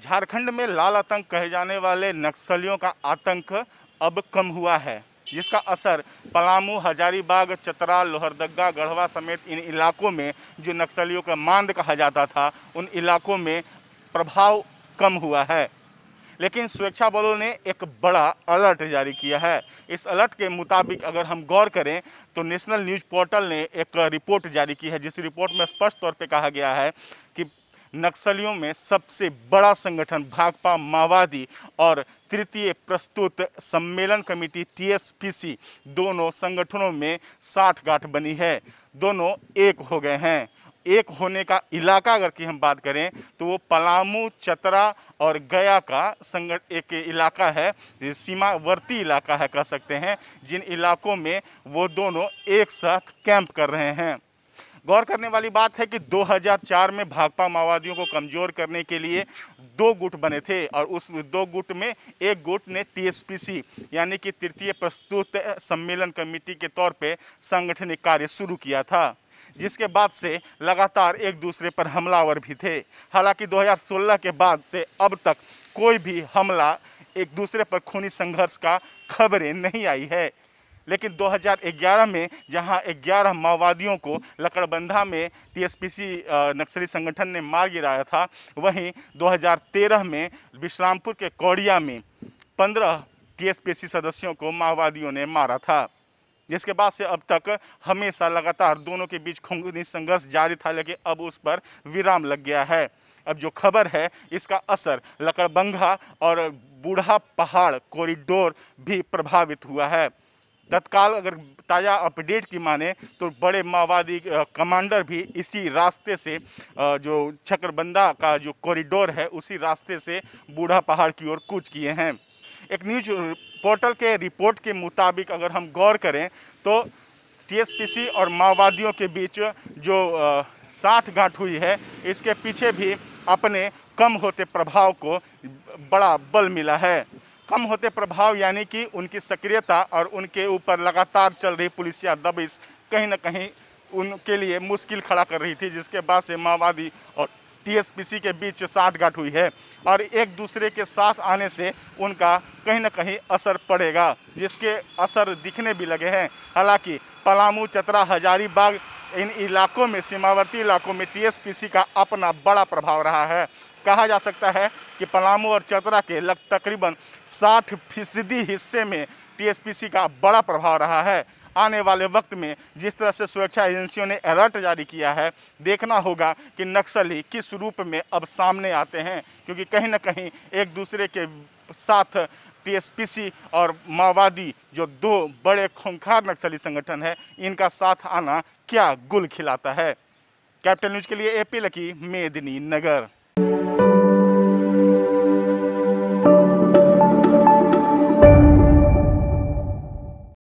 झारखंड में लाल आतंक कहे जाने वाले नक्सलियों का आतंक अब कम हुआ है जिसका असर पलामू हजारीबाग चतरा लोहरदगा गढ़वा समेत इन इलाकों में जो नक्सलियों का मांद कहा जाता था उन इलाकों में प्रभाव कम हुआ है लेकिन सुरक्षा बलों ने एक बड़ा अलर्ट जारी किया है इस अलर्ट के मुताबिक अगर हम गौर करें तो नेशनल न्यूज़ पोर्टल ने एक रिपोर्ट जारी की है जिस रिपोर्ट में स्पष्ट तौर पे कहा गया है कि नक्सलियों में सबसे बड़ा संगठन भाकपा माओवादी और तृतीय प्रस्तुत सम्मेलन कमेटी टीएसपीसी दोनों संगठनों में साठ गांठ बनी है दोनों एक हो गए हैं एक होने का इलाका अगर की हम बात करें तो वो पलामू चतरा और गया का संगठ एक इलाका है सीमावर्ती इलाका है कह सकते हैं जिन इलाकों में वो दोनों एक साथ कैंप कर रहे हैं गौर करने वाली बात है कि 2004 में भाकपा माओवादियों को कमज़ोर करने के लिए दो गुट बने थे और उस दो गुट में एक गुट ने टीएसपीसी यानी कि तृतीय प्रस्तुत सम्मेलन कमेटी के तौर पे संगठनिक कार्य शुरू किया था जिसके बाद से लगातार एक दूसरे पर हमलावर भी थे हालांकि 2016 के बाद से अब तक कोई भी हमला एक दूसरे पर खूनी संघर्ष का खबरें नहीं आई है लेकिन 2011 में जहां 11 माओवादियों को लकड़बंधा में टीएसपीसी नक्सली संगठन ने मार गिराया था वहीं 2013 में विश्रामपुर के कौड़िया में 15 टीएसपीसी सदस्यों को माओवादियों ने मारा था जिसके बाद से अब तक हमेशा लगातार दोनों के बीच खूनी संघर्ष जारी था लेकिन अब उस पर विराम लग गया है अब जो खबर है इसका असर लकड़बंगा और बूढ़ा पहाड़ कॉरिडोर भी प्रभावित हुआ है तत्काल अगर ताज़ा अपडेट की माने तो बड़े माओवादी कमांडर भी इसी रास्ते से जो छकरबंदा का जो कॉरिडोर है उसी रास्ते से बूढ़ा पहाड़ की ओर कूच किए हैं एक न्यूज पोर्टल के रिपोर्ट के मुताबिक अगर हम गौर करें तो टीएसपीसी और माओवादियों के बीच जो साठ गांठ हुई है इसके पीछे भी अपने कम होते प्रभाव को बड़ा बल मिला है कम होते प्रभाव यानी कि उनकी सक्रियता और उनके ऊपर लगातार चल रही पुलिस या दबिश कहीं ना कहीं उनके लिए मुश्किल खड़ा कर रही थी जिसके बाद से माओवादी और टीएसपीसी के बीच साठगांठ हुई है और एक दूसरे के साथ आने से उनका कहीं ना कहीं असर पड़ेगा जिसके असर दिखने भी लगे हैं हालांकि पलामू चतरा हजारीबाग इन इलाकों में सीमावर्ती इलाकों में टीएसपीसी का अपना बड़ा प्रभाव रहा है कहा जा सकता है कि पलामू और चतरा के लग तकरीबन 60 फीसदी हिस्से में टीएसपीसी का बड़ा प्रभाव रहा है आने वाले वक्त में जिस तरह से सुरक्षा एजेंसियों ने अलर्ट जारी किया है देखना होगा कि नक्सली किस रूप में अब सामने आते हैं क्योंकि कहीं ना कहीं एक दूसरे के साथ टीएसपीसी और माओवादी जो दो बड़े खूंखार नक्सली संगठन है इनका साथ आना क्या गुल खिलाता है कैपिटल न्यूज़ के लिए एपी लकी मेदिनी नगर